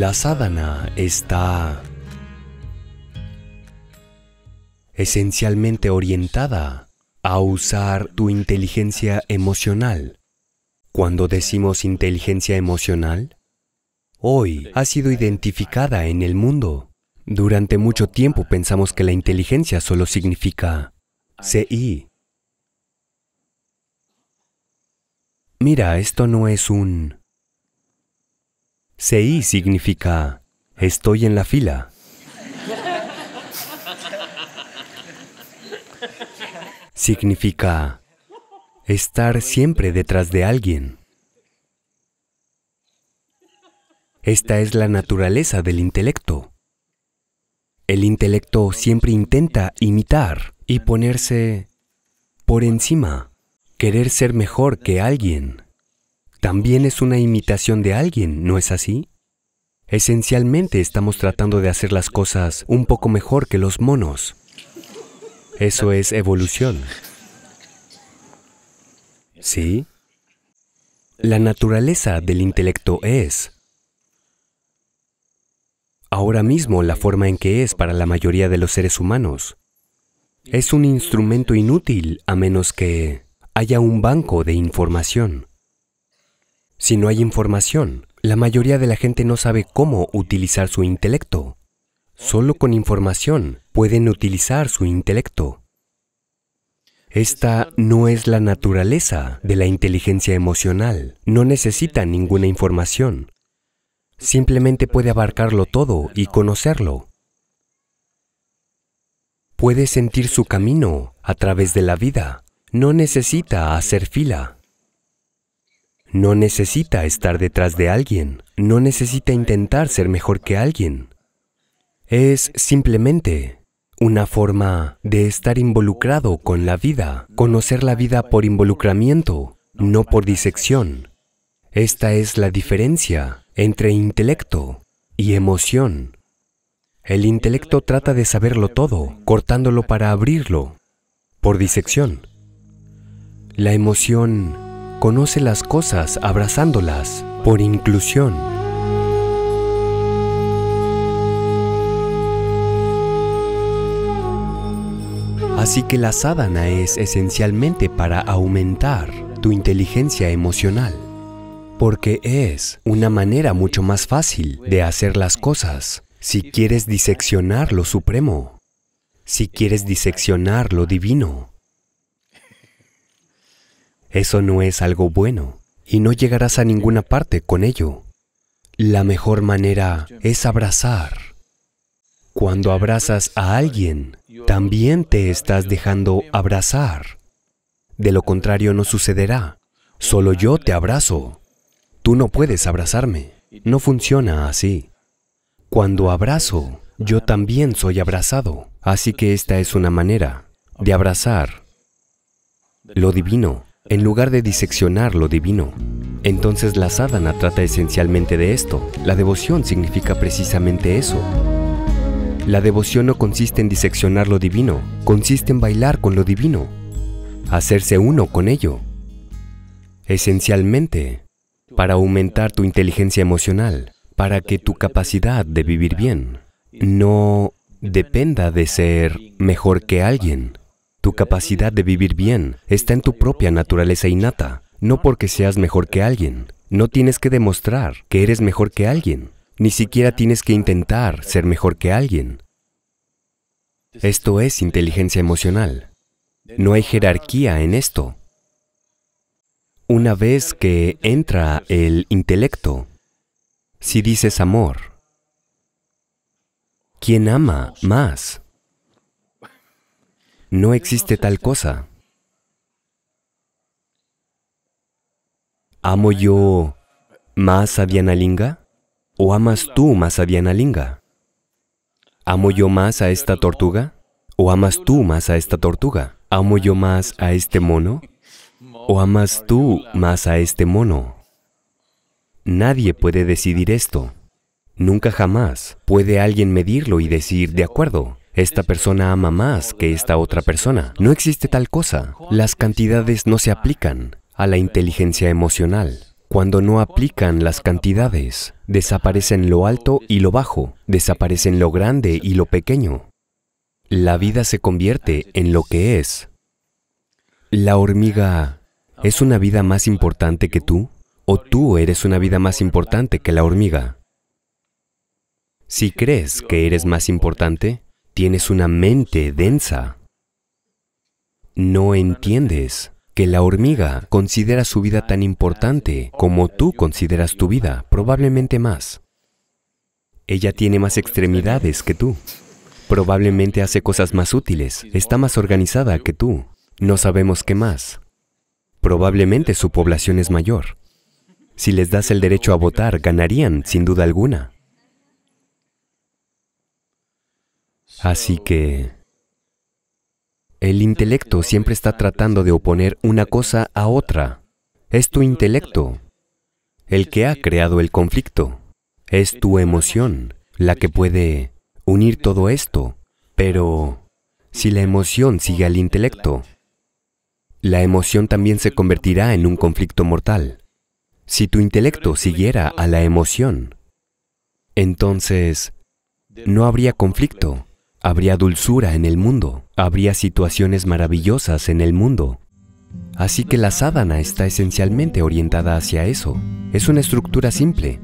La sadhana está esencialmente orientada a usar tu inteligencia emocional. Cuando decimos inteligencia emocional, hoy ha sido identificada en el mundo. Durante mucho tiempo pensamos que la inteligencia solo significa CI. Mira, esto no es un Sei significa estoy en la fila. significa estar siempre detrás de alguien. Esta es la naturaleza del intelecto. El intelecto siempre intenta imitar y ponerse por encima, querer ser mejor que alguien también es una imitación de alguien, ¿no es así? Esencialmente estamos tratando de hacer las cosas un poco mejor que los monos. Eso es evolución. ¿Sí? La naturaleza del intelecto es, ahora mismo, la forma en que es para la mayoría de los seres humanos. Es un instrumento inútil a menos que haya un banco de información. Si no hay información, la mayoría de la gente no sabe cómo utilizar su intelecto. Solo con información pueden utilizar su intelecto. Esta no es la naturaleza de la inteligencia emocional. No necesita ninguna información. Simplemente puede abarcarlo todo y conocerlo. Puede sentir su camino a través de la vida. No necesita hacer fila. No necesita estar detrás de alguien, no necesita intentar ser mejor que alguien. Es simplemente una forma de estar involucrado con la vida, conocer la vida por involucramiento, no por disección. Esta es la diferencia entre intelecto y emoción. El intelecto trata de saberlo todo, cortándolo para abrirlo, por disección. La emoción conoce las cosas abrazándolas por inclusión. Así que la sadhana es esencialmente para aumentar tu inteligencia emocional, porque es una manera mucho más fácil de hacer las cosas si quieres diseccionar lo supremo, si quieres diseccionar lo divino. Eso no es algo bueno y no llegarás a ninguna parte con ello. La mejor manera es abrazar. Cuando abrazas a alguien, también te estás dejando abrazar. De lo contrario no sucederá. Solo yo te abrazo. Tú no puedes abrazarme. No funciona así. Cuando abrazo, yo también soy abrazado. Así que esta es una manera de abrazar lo divino en lugar de diseccionar lo divino. Entonces la sadhana trata esencialmente de esto. La devoción significa precisamente eso. La devoción no consiste en diseccionar lo divino, consiste en bailar con lo divino, hacerse uno con ello. Esencialmente, para aumentar tu inteligencia emocional, para que tu capacidad de vivir bien no dependa de ser mejor que alguien, tu capacidad de vivir bien está en tu propia naturaleza innata, no porque seas mejor que alguien. No tienes que demostrar que eres mejor que alguien. Ni siquiera tienes que intentar ser mejor que alguien. Esto es inteligencia emocional. No hay jerarquía en esto. Una vez que entra el intelecto, si dices amor, ¿quién ama más? No existe tal cosa. ¿Amo yo más a Dianalinga ¿O amas tú más a Dianalinga? ¿Amo yo más a esta tortuga? ¿O amas tú más a esta tortuga? ¿Amo yo más a este mono? ¿O amas tú más a este mono? Nadie puede decidir esto. Nunca jamás puede alguien medirlo y decir, de acuerdo, esta persona ama más que esta otra persona. No existe tal cosa. Las cantidades no se aplican a la inteligencia emocional. Cuando no aplican las cantidades, desaparecen lo alto y lo bajo, desaparecen lo grande y lo pequeño. La vida se convierte en lo que es. ¿La hormiga es una vida más importante que tú? ¿O tú eres una vida más importante que la hormiga? Si crees que eres más importante, tienes una mente densa. No entiendes que la hormiga considera su vida tan importante como tú consideras tu vida, probablemente más. Ella tiene más extremidades que tú. Probablemente hace cosas más útiles, está más organizada que tú. No sabemos qué más. Probablemente su población es mayor. Si les das el derecho a votar, ganarían, sin duda alguna. Así que el intelecto siempre está tratando de oponer una cosa a otra. Es tu intelecto el que ha creado el conflicto. Es tu emoción la que puede unir todo esto. Pero si la emoción sigue al intelecto, la emoción también se convertirá en un conflicto mortal. Si tu intelecto siguiera a la emoción, entonces no habría conflicto Habría dulzura en el mundo, habría situaciones maravillosas en el mundo. Así que la sábana está esencialmente orientada hacia eso. Es una estructura simple.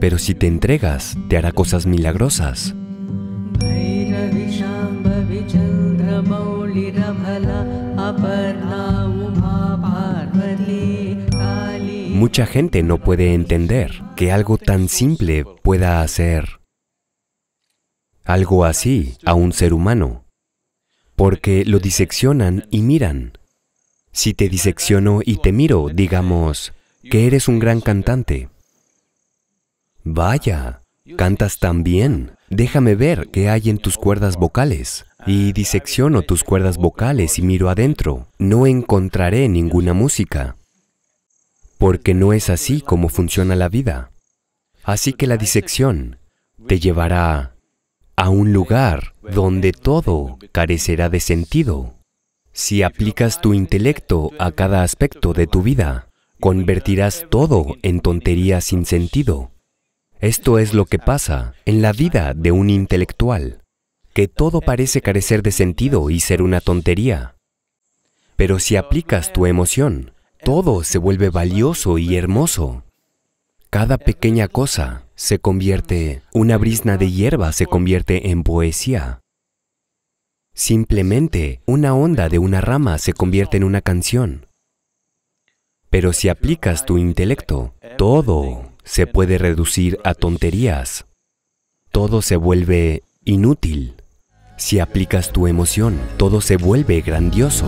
Pero si te entregas, te hará cosas milagrosas. Mucha gente no puede entender que algo tan simple pueda hacer algo así a un ser humano, porque lo diseccionan y miran. Si te disecciono y te miro, digamos, que eres un gran cantante. Vaya, cantas tan bien. Déjame ver qué hay en tus cuerdas vocales. Y disecciono tus cuerdas vocales y miro adentro. No encontraré ninguna música. Porque no es así como funciona la vida. Así que la disección te llevará a un lugar donde todo carecerá de sentido. Si aplicas tu intelecto a cada aspecto de tu vida, convertirás todo en tontería sin sentido. Esto es lo que pasa en la vida de un intelectual, que todo parece carecer de sentido y ser una tontería. Pero si aplicas tu emoción, todo se vuelve valioso y hermoso. Cada pequeña cosa se convierte, una brisna de hierba se convierte en poesía. Simplemente una onda de una rama se convierte en una canción. Pero si aplicas tu intelecto, todo se puede reducir a tonterías. Todo se vuelve inútil. Si aplicas tu emoción, todo se vuelve grandioso.